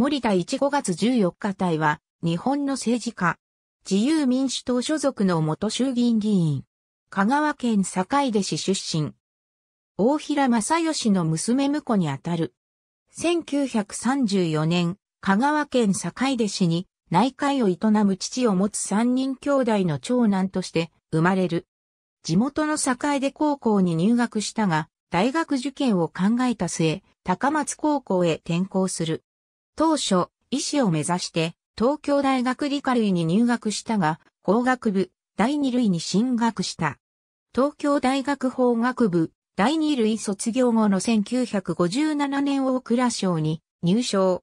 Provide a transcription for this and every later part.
森田一5月14日隊は、日本の政治家。自由民主党所属の元衆議院議員。香川県坂出市出身。大平正義の娘婿にあたる。1934年、香川県坂出市に内海を営む父を持つ三人兄弟の長男として生まれる。地元の坂出高校に入学したが、大学受験を考えた末、高松高校へ転校する。当初、医師を目指して、東京大学理科類に入学したが、法学部、第二類に進学した。東京大学法学部、第二類卒業後の1957年大蔵省に入省。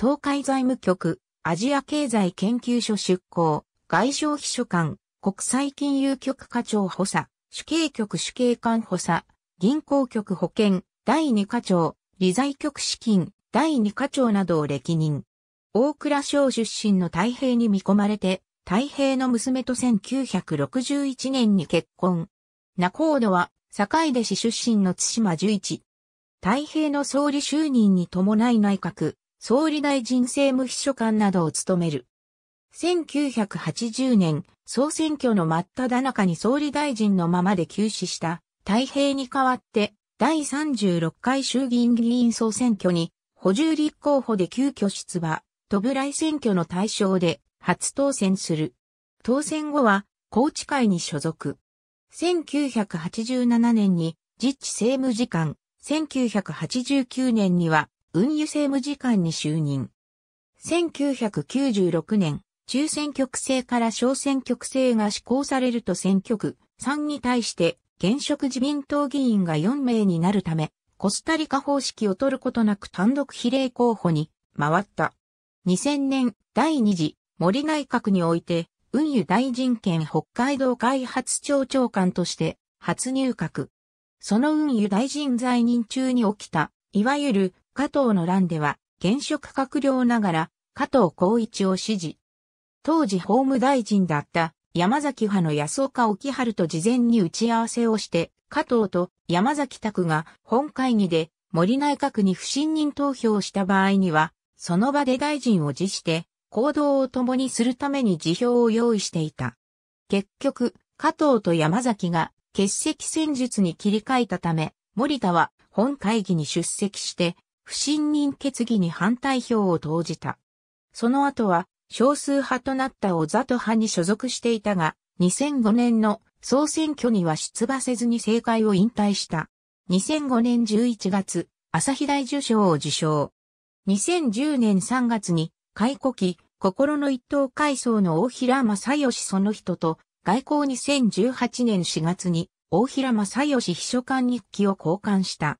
東海財務局、アジア経済研究所出向、外省秘書官、国際金融局課長補佐、主計局主計官補佐、銀行局保険、第二課長、理財局資金、第二課長などを歴任。大倉省出身の太平に見込まれて、太平の娘と1961年に結婚。尾人は、坂出市出身の津島十一。太平の総理就任に伴い内閣、総理大臣政務秘書官などを務める。1980年、総選挙の真っ只中に総理大臣のままで休止した、太平に代わって、第36回衆議院議員総選挙に補充立候補で急遽出馬、都部来選挙の対象で初当選する。当選後は、高知会に所属。1987年に実地政務次官、1989年には運輸政務次官に就任。1996年、中選挙区制から小選挙区制が施行されると選挙区3に対して現職自民党議員が4名になるため、コスタリカ方式を取ることなく単独比例候補に回った。2000年第2次森内閣において、運輸大臣兼北海道開発庁長官として初入閣。その運輸大臣在任中に起きた、いわゆる加藤の乱では、現職閣僚ながら加藤光一を支持。当時法務大臣だった山崎派の安岡沖春と事前に打ち合わせをして、加藤と山崎拓が本会議で森内閣に不信任投票した場合には、その場で大臣を辞して行動を共にするために辞表を用意していた。結局、加藤と山崎が欠席戦術に切り替えたため、森田は本会議に出席して、不信任決議に反対票を投じた。その後は少数派となった小里派に所属していたが、2005年の総選挙には出馬せずに政界を引退した。2005年11月、朝日大受賞を受賞。2010年3月に、解雇期、心の一等階層の大平正義その人と、外交2018年4月に、大平正義秘書官日記を交換した。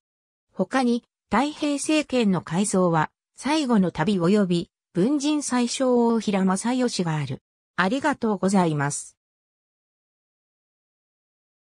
他に、太平政権の改造は、最後の旅及び、文人最小大平正義がある。ありがとうございます。